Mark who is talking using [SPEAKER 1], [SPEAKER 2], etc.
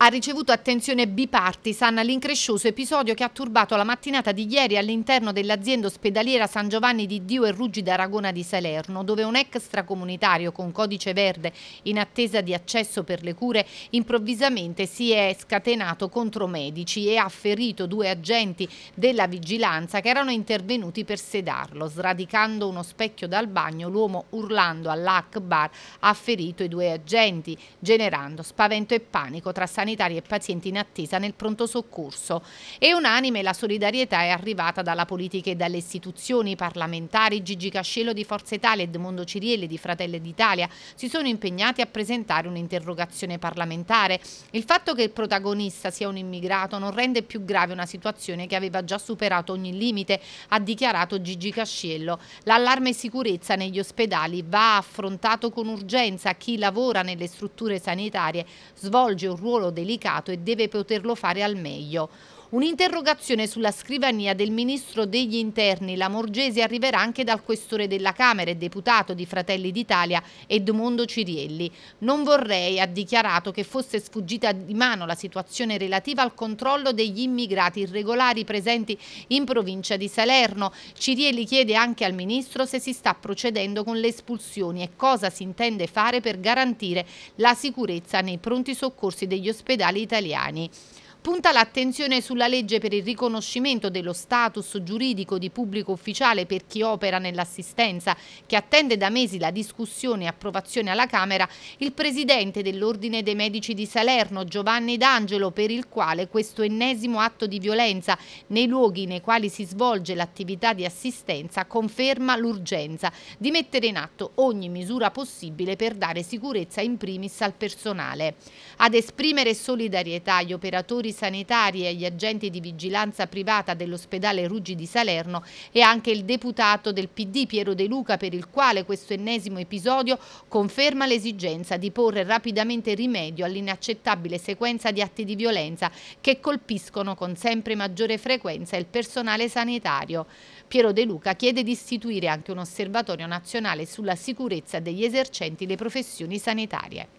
[SPEAKER 1] Ha ricevuto attenzione bipartisan l'increscioso episodio che ha turbato la mattinata di ieri all'interno dell'azienda ospedaliera San Giovanni di Dio e Ruggi d'Aragona di Salerno, dove un extracomunitario con codice verde in attesa di accesso per le cure improvvisamente si è scatenato contro medici e ha ferito due agenti della vigilanza che erano intervenuti per sedarlo. Sradicando uno specchio dal bagno, l'uomo urlando all'Akbar ha ferito i due agenti, generando spavento e panico tra sanitari sanitari e pazienti in attesa nel pronto soccorso. E unanime la solidarietà è arrivata dalla politica e dalle istituzioni parlamentari. Gigi Cascello di Forza Italia e Edmondo Cirielli di Fratelli d'Italia si sono impegnati a presentare un'interrogazione parlamentare. Il fatto che il protagonista sia un immigrato non rende più grave una situazione che aveva già superato ogni limite, ha dichiarato Gigi Cascello. L'allarme sicurezza negli ospedali va affrontato con urgenza. Chi lavora nelle strutture sanitarie svolge un ruolo delicato e deve poterlo fare al meglio. Un'interrogazione sulla scrivania del ministro degli interni la Morgesi, arriverà anche dal questore della Camera e deputato di Fratelli d'Italia Edmondo Cirielli. Non vorrei, ha dichiarato, che fosse sfuggita di mano la situazione relativa al controllo degli immigrati irregolari presenti in provincia di Salerno. Cirielli chiede anche al ministro se si sta procedendo con le espulsioni e cosa si intende fare per garantire la sicurezza nei pronti soccorsi degli ospedali italiani punta l'attenzione sulla legge per il riconoscimento dello status giuridico di pubblico ufficiale per chi opera nell'assistenza, che attende da mesi la discussione e approvazione alla Camera, il presidente dell'Ordine dei Medici di Salerno, Giovanni D'Angelo, per il quale questo ennesimo atto di violenza nei luoghi nei quali si svolge l'attività di assistenza conferma l'urgenza di mettere in atto ogni misura possibile per dare sicurezza in primis al personale. Ad esprimere solidarietà agli operatori sanitari e agli agenti di vigilanza privata dell'ospedale Ruggi di Salerno e anche il deputato del PD Piero De Luca per il quale questo ennesimo episodio conferma l'esigenza di porre rapidamente rimedio all'inaccettabile sequenza di atti di violenza che colpiscono con sempre maggiore frequenza il personale sanitario. Piero De Luca chiede di istituire anche un osservatorio nazionale sulla sicurezza degli esercenti le professioni sanitarie.